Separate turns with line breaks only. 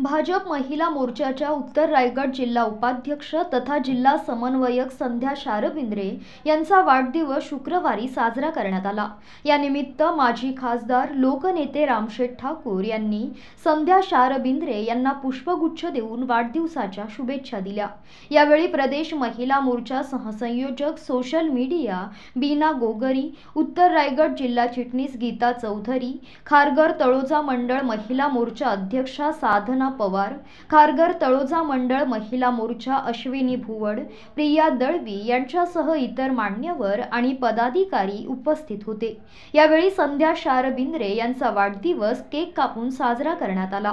भाजप महिला मोर्चाच्या उत्तर रायगड जिल्हा उपाध्यक्ष तथा जिल्हा समन्वयक संध्या शारबिंद्रे यांचा वाढदिवस शुक्रवारी साजरा करण्यात आला यानिमित्त माजी खासदार लोकनेते रामशेठ ठाकूर यांनी संध्या शारबिंद्रे यांना पुष्पगुच्छ देऊन वाढदिवसाच्या शुभेच्छा दिल्या यावेळी प्रदेश महिला मोर्चा सहसंयोजक सोशल मीडिया बीना गोगरी उत्तर रायगड जिल्हा चिटणीस गीता चौधरी खारघर तळोजा मंडळ महिला मोर्चा अध्यक्षा साधना पवार खारगर तळोजा मंडळ महिला मोर्चा अश्विनी भुवड प्रिया दळवी यांच्यासह इतर मान्यवर आणि पदाधिकारी उपस्थित होते यावेळी संध्या शारबिंद्रे यांचा वाढदिवस केक कापून साजरा करण्यात आला